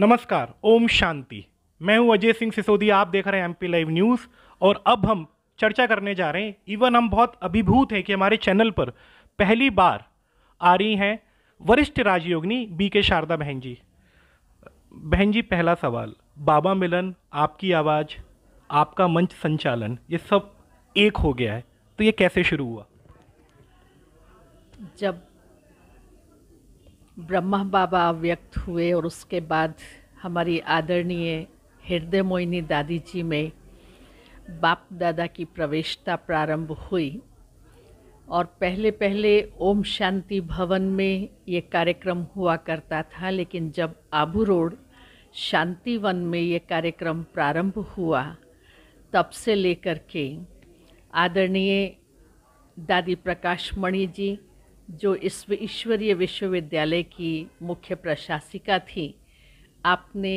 नमस्कार ओम शांति मैं हूं अजय सिंह सिसोदिया आप देख रहे हैं एमपी लाइव न्यूज़ और अब हम चर्चा करने जा रहे हैं इवन हम बहुत अभिभूत हैं कि हमारे चैनल पर पहली बार आ रही हैं वरिष्ठ राजयोगिनी बी के शारदा बहन जी बहन जी पहला सवाल बाबा मिलन आपकी आवाज़ आपका मंच संचालन ये सब एक हो गया है तो ये कैसे शुरू हुआ जब ब्रह्मा बाबा व्यक्त हुए और उसके बाद हमारी आदरणीय हृदय मोहिनी दादी जी में बाप दादा की प्रवेशता प्रारंभ हुई और पहले पहले ओम शांति भवन में ये कार्यक्रम हुआ करता था लेकिन जब आबू रोड शांतिवन में ये कार्यक्रम प्रारंभ हुआ तब से लेकर के आदरणीय दादी प्रकाश मणि जी जो इस ईश्वरीय विश्वविद्यालय की मुख्य प्रशासिका थी आपने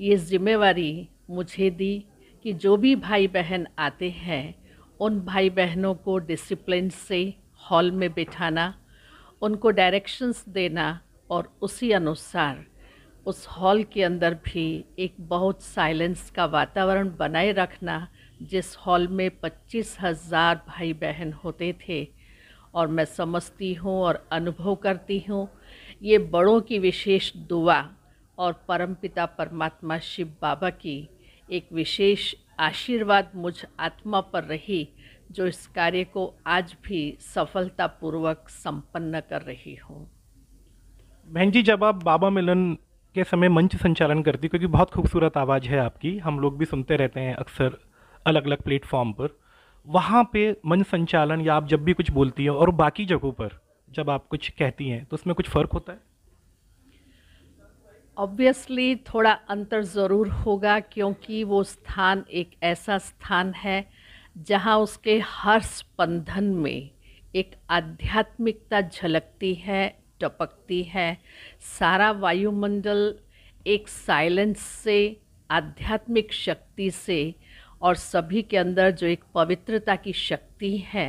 ये जिम्मेवारी मुझे दी कि जो भी भाई बहन आते हैं उन भाई बहनों को डिसिप्लिन से हॉल में बिठाना उनको डायरेक्शंस देना और उसी अनुसार उस हॉल के अंदर भी एक बहुत साइलेंस का वातावरण बनाए रखना जिस हॉल में पच्चीस हज़ार भाई बहन होते थे और मैं समझती हूँ और अनुभव करती हूँ ये बड़ों की विशेष दुआ और परमपिता परमात्मा शिव बाबा की एक विशेष आशीर्वाद मुझ आत्मा पर रही जो इस कार्य को आज भी सफलतापूर्वक संपन्न कर रही हूँ बहन जी जब आप बाबा मिलन के समय मंच संचालन करती क्योंकि बहुत खूबसूरत आवाज़ है आपकी हम लोग भी सुनते रहते हैं अक्सर अलग अलग प्लेटफॉर्म पर वहाँ पे मन संचालन या आप जब भी कुछ बोलती हैं और बाकी जगहों पर जब आप कुछ कहती हैं तो उसमें कुछ फ़र्क होता है ऑब्वियसली थोड़ा अंतर ज़रूर होगा क्योंकि वो स्थान एक ऐसा स्थान है जहाँ उसके हर स्पंदन में एक आध्यात्मिकता झलकती है टपकती है सारा वायुमंडल एक साइलेंस से आध्यात्मिक शक्ति से और सभी के अंदर जो एक पवित्रता की शक्ति है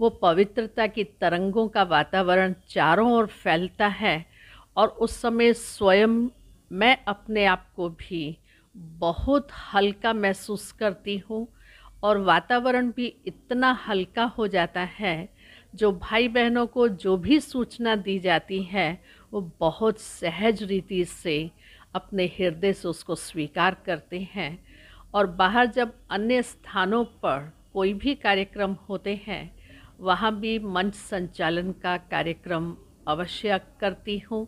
वो पवित्रता की तरंगों का वातावरण चारों ओर फैलता है और उस समय स्वयं मैं अपने आप को भी बहुत हल्का महसूस करती हूँ और वातावरण भी इतना हल्का हो जाता है जो भाई बहनों को जो भी सूचना दी जाती है वो बहुत सहज रीति से अपने हृदय से उसको स्वीकार करते हैं और बाहर जब अन्य स्थानों पर कोई भी कार्यक्रम होते हैं वहाँ भी मंच संचालन का कार्यक्रम अवश्य करती हूँ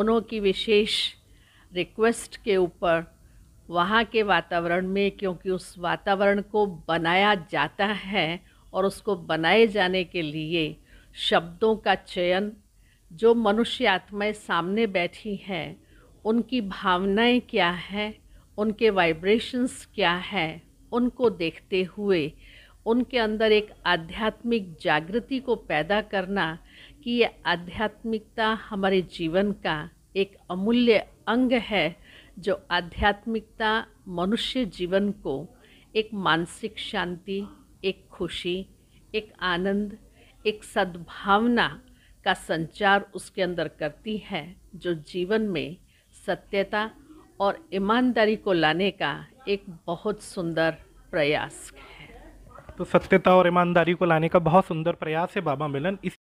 उन्हों की विशेष रिक्वेस्ट के ऊपर वहाँ के वातावरण में क्योंकि उस वातावरण को बनाया जाता है और उसको बनाए जाने के लिए शब्दों का चयन जो मनुष्य आत्माएँ सामने बैठी हैं उनकी भावनाएं क्या हैं उनके वाइब्रेशंस क्या हैं उनको देखते हुए उनके अंदर एक आध्यात्मिक जागृति को पैदा करना कि ये आध्यात्मिकता हमारे जीवन का एक अमूल्य अंग है जो आध्यात्मिकता मनुष्य जीवन को एक मानसिक शांति एक खुशी एक आनंद एक सद्भावना का संचार उसके अंदर करती है जो जीवन में सत्यता और ईमानदारी को लाने का एक बहुत सुंदर प्रयास है तो सत्यता और ईमानदारी को लाने का बहुत सुंदर प्रयास है बाबा मिलन इस